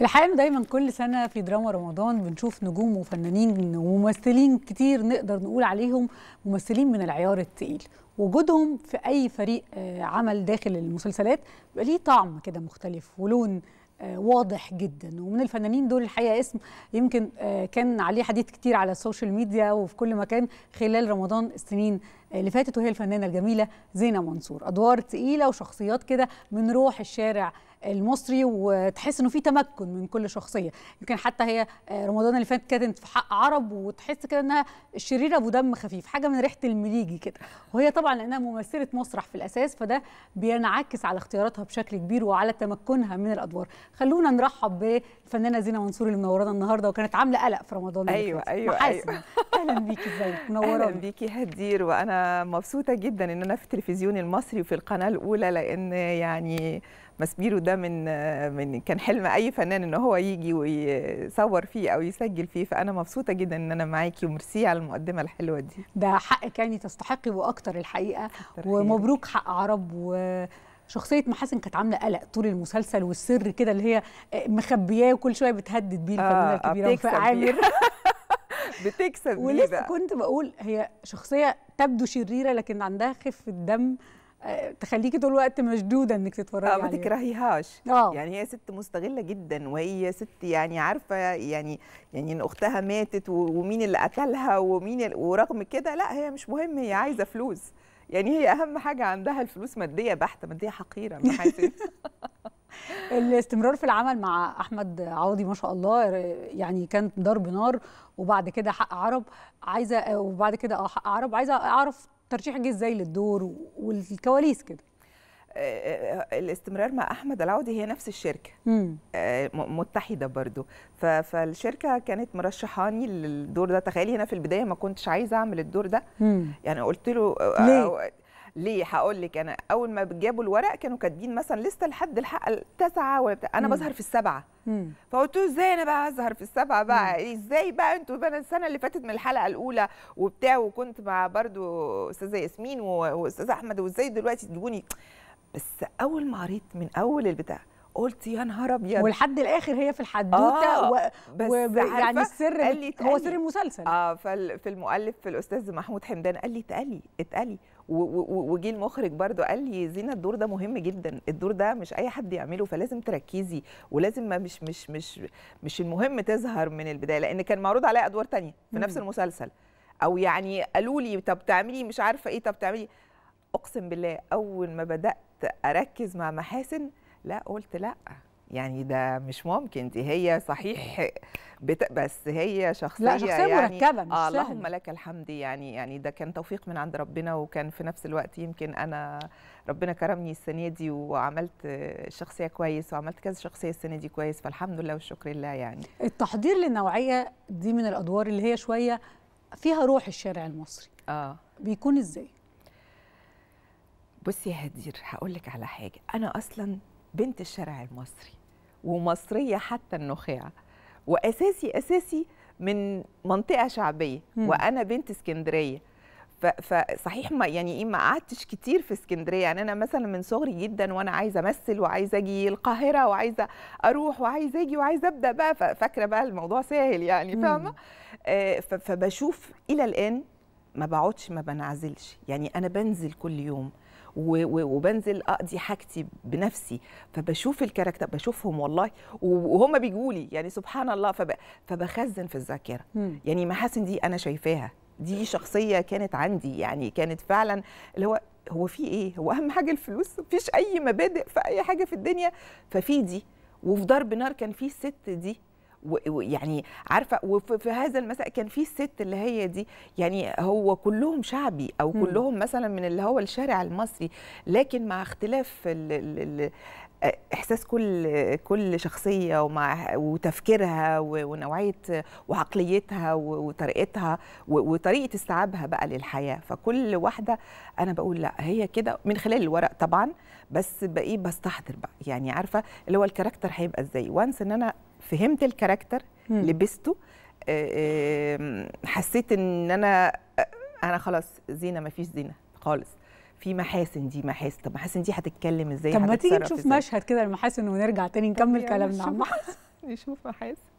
الحقيقه دايما كل سنه في دراما رمضان بنشوف نجوم وفنانين وممثلين كتير نقدر نقول عليهم ممثلين من العيار التقيل وجودهم في اي فريق آه، عمل داخل المسلسلات بيبقى ليه طعم كده مختلف ولون آه، واضح جدا ومن الفنانين دول الحقيقه اسم يمكن آه، كان عليه حديث كتير على السوشيال ميديا وفي كل مكان خلال رمضان السنين اللي فاتت وهي الفنانه الجميله زينه منصور ادوار تقيله وشخصيات كده من روح الشارع المصري وتحس انه في تمكن من كل شخصيه يمكن حتى هي آه، رمضان اللي فات كانت في حق عرب وتحس كده انها شريره دم خفيف حاجه من ريحه المليجي كده وهي طبعا لانها ممثله مسرح في الاساس فده بينعكس على اختياراتها بشكل كبير وعلى تمكنها من الادوار خلونا نرحب بالفنانه زينه منصور اللي منورانا النهارده وكانت عامله قلق في رمضان ايوه اللي فات. أيوة،, ايوه محاسن. ايوه اهلا بيكي ازيك منورانا اهلا بيكي هدير وانا مبسوطه جدا ان انا في التلفزيون المصري وفي القناه الاولى لان يعني مسبيرو ده من من كان حلم اي فنان ان هو يجي ويصور فيه او يسجل فيه فانا مبسوطه جدا ان انا معاكي وميرسي على المقدمه الحلوه دي ده حقك يعني تستحقي واكتر الحقيقه ومبروك حق عرب و شخصية محاسن كانت عاملة قلق طول المسلسل والسر كده اللي هي مخبياه وكل شوية بتهدد بيه الفنانة آه، آه، الكبيرة وفاء عامر بتكسب ولسه كنت بقول هي شخصيه تبدو شريره لكن عندها خفه دم آه، تخليكي طول الوقت مشدوده انك تتفرجي عليها اه ما تكرهيهاش آه. يعني هي ست مستغله جدا وهي ست يعني عارفه يعني يعني ان اختها ماتت ومين اللي قتلها ومين ال... ورغم كده لا هي مش مهم هي عايزه فلوس يعني هي اهم حاجه عندها الفلوس ماديه بحته ماديه حقيره ما حياتي إيه. الاستمرار في العمل مع احمد عوضي ما شاء الله يعني كان ضرب نار وبعد كده حق عرب عايزه وبعد كده اه حق عرب عايزه اعرف ترشيحك جه ازاي للدور والكواليس كده آه، آه، آه، الاستمرار مع احمد العودي هي نفس الشركه مم. متحده برضو فالشركه كانت مرشحاني للدور ده تخيلي انا في البدايه ما كنتش عايزه اعمل الدور ده مم. يعني قلت له ليه؟ ليه هقول لك انا اول ما جابوا الورق كانوا كاتبين مثلا لسه لحد الحق التاسعه ولا بتاع انا بظهر في السبعه فقلت له ازاي انا بقى اظهر في السبعه بقى ازاي بقى انتوا بقى السنه اللي فاتت من الحلقه الاولى وبتاع وكنت مع برضو استاذه ياسمين واستاذ احمد وازاي دلوقتي تجيبوني بس اول ما قريت من اول البتاع قلت يا نهار ابيض ولحد الاخر هي في الحدوته آه و... بس و... يعني السر هو سر المسلسل اه فالمؤلف في المؤلف في الاستاذ محمود حمدان قال لي اتقلي اتقلي وجي المخرج برضو قال لي زينه الدور ده مهم جدا الدور ده مش اي حد يعمله فلازم تركزي ولازم ما مش مش مش مش المهم تظهر من البدايه لان كان معروض عليا ادوار تانية في نفس المسلسل او يعني قالوا لي طب تعملي مش عارفه ايه طب تعملي اقسم بالله اول ما بدات اركز مع محاسن لا قلت لا يعني ده مش ممكن دي هي صحيح بت... بس هي شخصيه لا شخصيه يعني مركبه مش آه اللهم لك الحمد يعني يعني ده كان توفيق من عند ربنا وكان في نفس الوقت يمكن انا ربنا كرمني السنه دي وعملت شخصيه كويس وعملت كذا شخصيه السنه دي كويس فالحمد لله والشكر لله يعني التحضير للنوعيه دي من الادوار اللي هي شويه فيها روح الشارع المصري اه بيكون ازاي بصي يا هدير هقول لك على حاجه انا اصلا بنت الشارع المصري ومصريه حتى النخاع واساسي اساسي من منطقه شعبيه وانا بنت اسكندريه فصحيح ما يعني ايه ما قعدتش كتير في اسكندريه يعني انا مثلا من صغري جدا وانا عايزه امثل وعايزه اجي القاهره وعايزه اروح وعايزه اجي وعايزه ابدا بقى فاكره بقى الموضوع سهل يعني فاهمه آه فبشوف الى الان ما بقعدش ما بنعزلش يعني انا بنزل كل يوم وبنزل اقضي حاجتي بنفسي فبشوف الكاركتر بشوفهم والله وهم بيجوا لي يعني سبحان الله فب... فبخزن في الذاكره يعني محاسن دي انا شايفاها دي شخصيه كانت عندي يعني كانت فعلا اللي هو هو في ايه هو اهم حاجه الفلوس مفيش اي مبادئ في اي حاجه في الدنيا ففي دي وفي ضرب نار كان في الست دي ويعني عارفه وفي هذا المساء كان في الست اللي هي دي يعني هو كلهم شعبي او كلهم مثلا من اللي هو الشارع المصري لكن مع اختلاف ال آه، احساس كل كل شخصيه ومع وتفكيرها ونوعيه وعقليتها وطريقتها وطريقه استيعابها بقى للحياه فكل واحده انا بقول لا هي كده من خلال الورق طبعا بس بقيه بستحضر بقى يعني عارفه اللي هو الكاركتر هيبقى ازاي وانس ان انا فهمت الكاركتر لبسته آه، آه، حسيت ان انا انا خلاص زينه مفيش زينه خالص في محاسن دي محاسن طب محاسن دي هتتكلم ازاي طب ما تيجي نشوف مشهد كده المحاسن ونرجع تاني نكمل كلامنا عن المحاسن نشوف محاسن